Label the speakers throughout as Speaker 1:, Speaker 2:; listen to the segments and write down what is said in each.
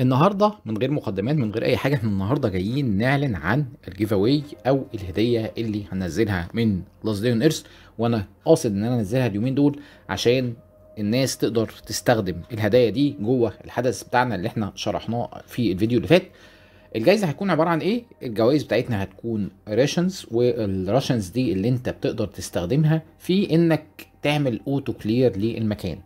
Speaker 1: النهارده من غير مقدمات من غير اي حاجه احنا النهارده جايين نعلن عن الجيف اواي او الهديه اللي هنزلها من لاس ديون ايرث وانا قاصد ان انا انزلها اليومين دول عشان الناس تقدر تستخدم الهدايا دي جوه الحدث بتاعنا اللي احنا شرحناه في الفيديو اللي فات الجايزه هتكون عباره عن ايه الجوائز بتاعتنا هتكون راشنز والراشنز دي اللي انت بتقدر تستخدمها في انك تعمل اوتو كلير للمكان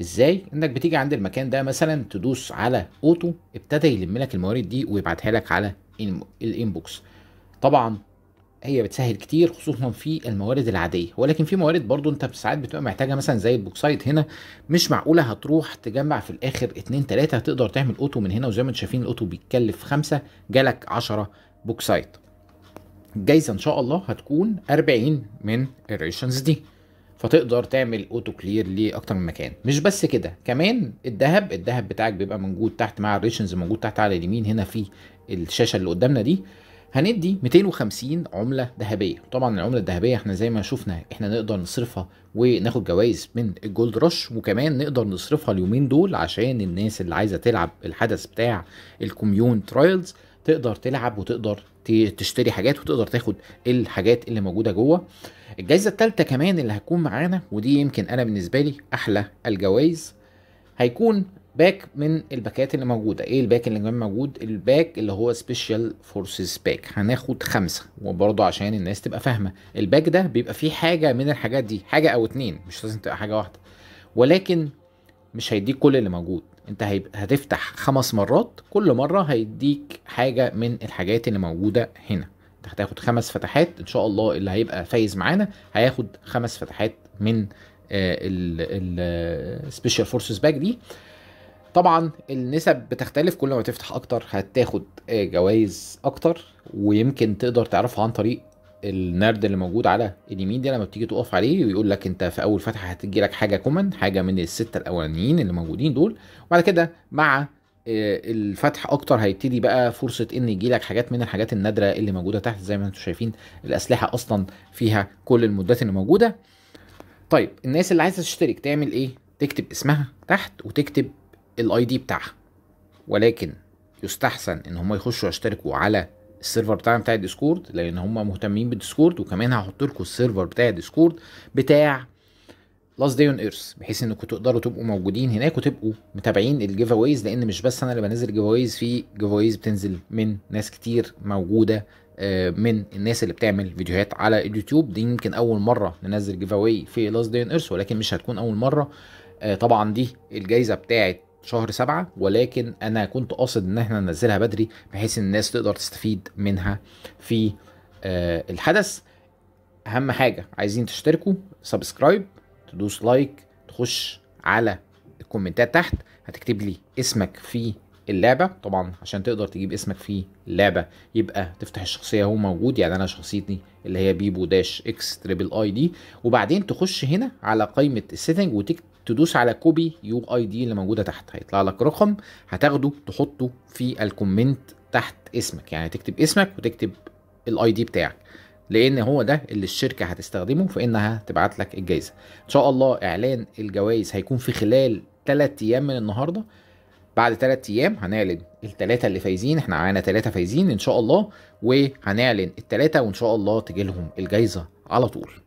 Speaker 1: ازاي انك بتيجي عند المكان ده مثلا تدوس على اوتو ابتدى يلم لك الموارد دي ويبعتها لك على الانبوكس طبعا هي بتسهل كتير خصوصا في الموارد العاديه ولكن في موارد برضو انت ساعات بتبقى محتاجها مثلا زي البوكسايت هنا مش معقوله هتروح تجمع في الاخر اتنين تلاته هتقدر تعمل اوتو من هنا وزي ما انتم شايفين الاوتو بيتكلف خمسه جالك 10 بوكسايت الجايزه ان شاء الله هتكون 40 من الريشنز دي فتقدر تعمل اوتو كلير لاكتر من مكان مش بس كده كمان الذهب الذهب بتاعك بيبقى موجود تحت مع الريشنز موجود تحت على اليمين هنا في الشاشه اللي قدامنا دي هندي 250 عمله ذهبيه طبعا العمله الذهبيه احنا زي ما شفنا احنا نقدر نصرفها وناخد جوائز من الجولد رش وكمان نقدر نصرفها اليومين دول عشان الناس اللي عايزه تلعب الحدث بتاع الكوميون ترايلز تقدر تلعب وتقدر تشتري حاجات وتقدر تاخد الحاجات اللي موجوده جوه الجائزه الثالثه كمان اللي هتكون معانا ودي يمكن انا بالنسبه لي احلى الجوائز هيكون باك من الباكات اللي موجوده ايه الباك اللي كان موجود الباك اللي هو سبيشال فورسز باك هناخد خمسه وبرضه عشان الناس تبقى فاهمه الباك ده بيبقى فيه حاجه من الحاجات دي حاجه او اتنين مش لازم تبقى حاجه واحده ولكن مش هيديك كل اللي موجود انت هتفتح خمس مرات كل مره هيديك حاجه من الحاجات اللي موجوده هنا انت هتاخد خمس فتحات ان شاء الله اللي هيبقى فايز معانا هياخد خمس فتحات من السبيشال فورسز باك دي طبعا النسب بتختلف كل ما تفتح اكتر هتاخد آه، جوائز اكتر ويمكن تقدر تعرفها عن طريق النرد اللي موجود على اليمين دي لما بتيجي تقف عليه ويقول لك انت في اول فتحه هتجي لك حاجه كومن حاجه من السته الاولانيين اللي موجودين دول وبعد كده مع آه، الفتح اكتر هيبتدي بقى فرصه ان يجي لك حاجات من الحاجات النادره اللي موجوده تحت زي ما انتم شايفين الاسلحه اصلا فيها كل المدات اللي موجوده طيب الناس اللي عايزه تشترك تعمل ايه تكتب اسمها تحت وتكتب الاي دي بتاعها ولكن يستحسن ان هم يخشوا يشتركوا على السيرفر بتاعنا بتاع الديسكورد لان هم مهتمين بالديسكورد وكمان هحط لكم السيرفر بتاع الديسكورد بتاع لاست داي اون ايرث بحيث انكم تقدروا تبقوا موجودين هناك وتبقوا متابعين الجيف اويز لان مش بس انا اللي بنزل جيف اويز في جيف اويز بتنزل من ناس كتير موجوده آه، من الناس اللي بتعمل فيديوهات على اليوتيوب دي يمكن اول مره ننزل جيف اوي في لاست داي اون ايرث ولكن مش هتكون اول مره آه، طبعا دي الجايزه بتاعت شهر سبعة ولكن انا كنت قاصد ان احنا ننزلها بدري بحيث ان الناس تقدر تستفيد منها في آه الحدث اهم حاجة عايزين تشتركوا سبسكرايب تدوس لايك تخش على الكومنتات تحت هتكتب لي اسمك في اللعبه طبعا عشان تقدر تجيب اسمك في اللعبه يبقى تفتح الشخصيه هو موجود يعني انا شخصيتي اللي هي بيبو داش اكس تريبل اي دي وبعدين تخش هنا على قائمه السيتنج وتكتب تدوس على كوبي يو اي دي اللي موجوده تحت هيطلع لك رقم هتاخده تحطه في الكومنت تحت اسمك يعني تكتب اسمك وتكتب الاي دي بتاعك لان هو ده اللي الشركه هتستخدمه في انها تبعت لك الجائزه ان شاء الله اعلان الجوائز هيكون في خلال 3 ايام من النهارده بعد ثلاث ايام هنعلن الثلاثه اللي فايزين احنا معانا ثلاثه فايزين ان شاء الله وهنعلن الثلاثه وان شاء الله تجيلهم الجايزه على طول